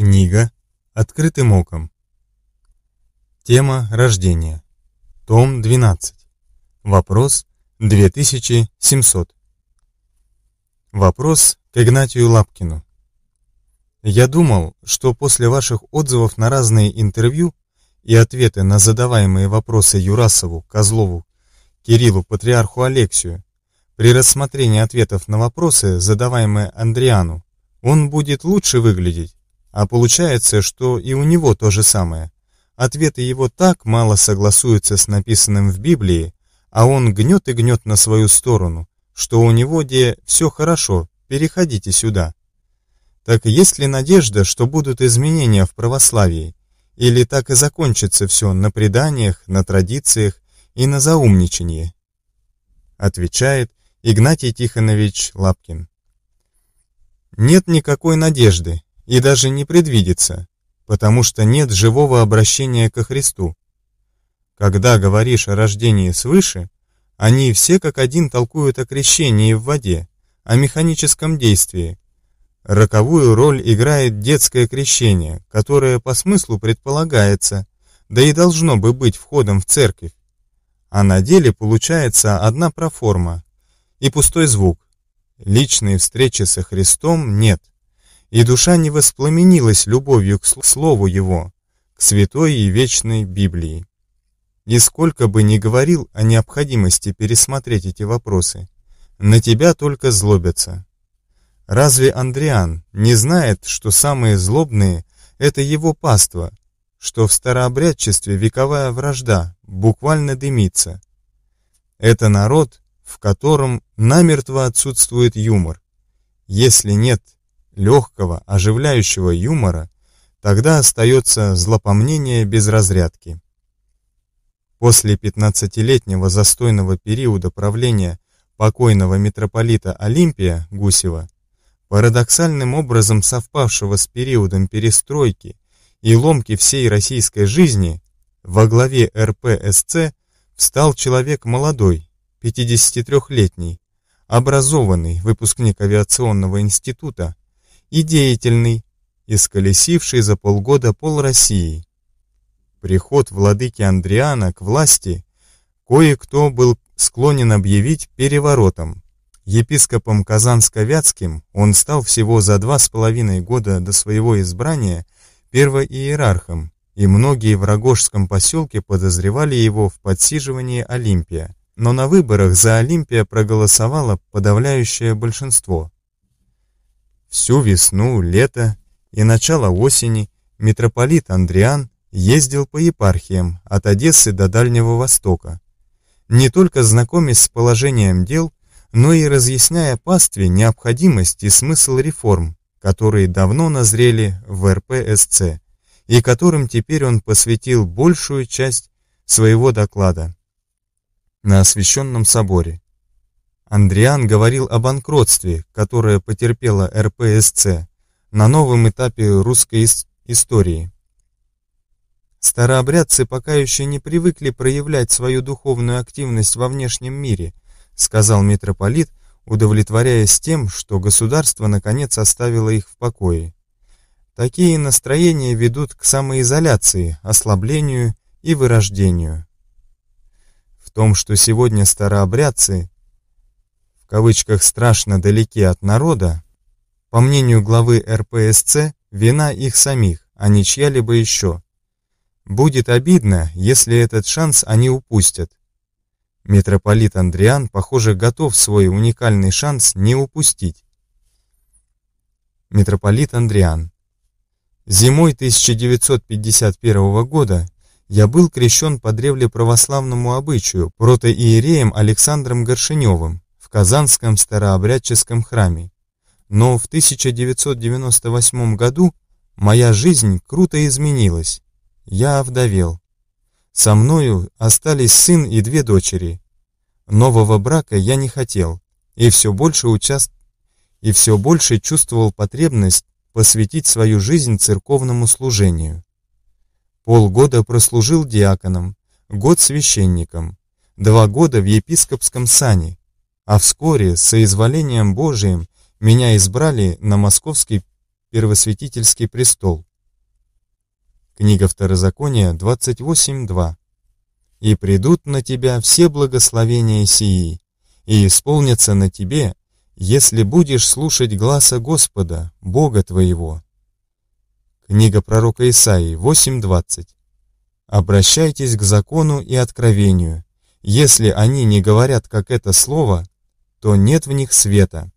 Книга «Открытым оком». Тема рождения. Том 12. Вопрос 2700. Вопрос к Игнатию Лапкину. Я думал, что после ваших отзывов на разные интервью и ответы на задаваемые вопросы Юрасову, Козлову, Кириллу, Патриарху Алексию, при рассмотрении ответов на вопросы, задаваемые Андриану, он будет лучше выглядеть, а получается, что и у него то же самое. Ответы его так мало согласуются с написанным в Библии, а он гнет и гнет на свою сторону, что у него, где все хорошо, переходите сюда. Так есть ли надежда, что будут изменения в православии? Или так и закончится все на преданиях, на традициях и на заумничании? Отвечает Игнатий Тихонович Лапкин. Нет никакой надежды, и даже не предвидится, потому что нет живого обращения ко Христу. Когда говоришь о рождении свыше, они все как один толкуют о крещении в воде, о механическом действии. Роковую роль играет детское крещение, которое по смыслу предполагается, да и должно бы быть входом в церковь. А на деле получается одна проформа и пустой звук. Личной встречи со Христом нет и душа не воспламенилась любовью к слову его, к святой и вечной Библии. И сколько бы ни говорил о необходимости пересмотреть эти вопросы, на тебя только злобятся. Разве Андриан не знает, что самые злобные – это его паство, что в старообрядчестве вековая вражда буквально дымится? Это народ, в котором намертво отсутствует юмор. Если нет – легкого, оживляющего юмора, тогда остается злопомнение без разрядки. После 15-летнего застойного периода правления покойного митрополита Олимпия Гусева, парадоксальным образом совпавшего с периодом перестройки и ломки всей российской жизни, во главе РПСЦ встал человек молодой, 53-летний, образованный выпускник авиационного института, и деятельный, исколесивший за полгода пол России. Приход владыки Андриана к власти кое-кто был склонен объявить переворотом. Епископом Казанско-Вятским он стал всего за два с половиной года до своего избрания первоиерархом, и многие в Рогожском поселке подозревали его в подсиживании Олимпия. Но на выборах за Олимпия проголосовало подавляющее большинство – Всю весну, лето и начало осени митрополит Андриан ездил по епархиям от Одессы до Дальнего Востока, не только знакомясь с положением дел, но и разъясняя пастве необходимость и смысл реформ, которые давно назрели в РПСЦ и которым теперь он посвятил большую часть своего доклада на освященном соборе. Андриан говорил о банкротстве, которое потерпела РПСЦ на новом этапе русской истории. Старообрядцы пока еще не привыкли проявлять свою духовную активность во внешнем мире, сказал митрополит, удовлетворяясь тем, что государство наконец оставило их в покое. Такие настроения ведут к самоизоляции, ослаблению и вырождению. В том, что сегодня старообрядцы в кавычках страшно далеки от народа, по мнению главы РПСЦ, вина их самих, а не чья-либо еще. Будет обидно, если этот шанс они упустят. Митрополит Андриан, похоже, готов свой уникальный шанс не упустить. Митрополит Андриан Зимой 1951 года я был крещен по древле православному обычаю протоиереем Александром Горшиневым, в Казанском старообрядческом храме. Но в 1998 году моя жизнь круто изменилась. Я овдовел. Со мною остались сын и две дочери. Нового брака я не хотел и все больше участ... и все больше чувствовал потребность посвятить свою жизнь церковному служению. Полгода прослужил диаконом, год священником, два года в епископском сане, а вскоре, соизволением Божиим, меня избрали на московский первосвятительский престол. Книга Второзакония 28.2 «И придут на тебя все благословения сии, и исполнятся на тебе, если будешь слушать гласа Господа, Бога твоего». Книга пророка Исаии 8.20 «Обращайтесь к закону и откровению, если они не говорят, как это слово, то нет в них света.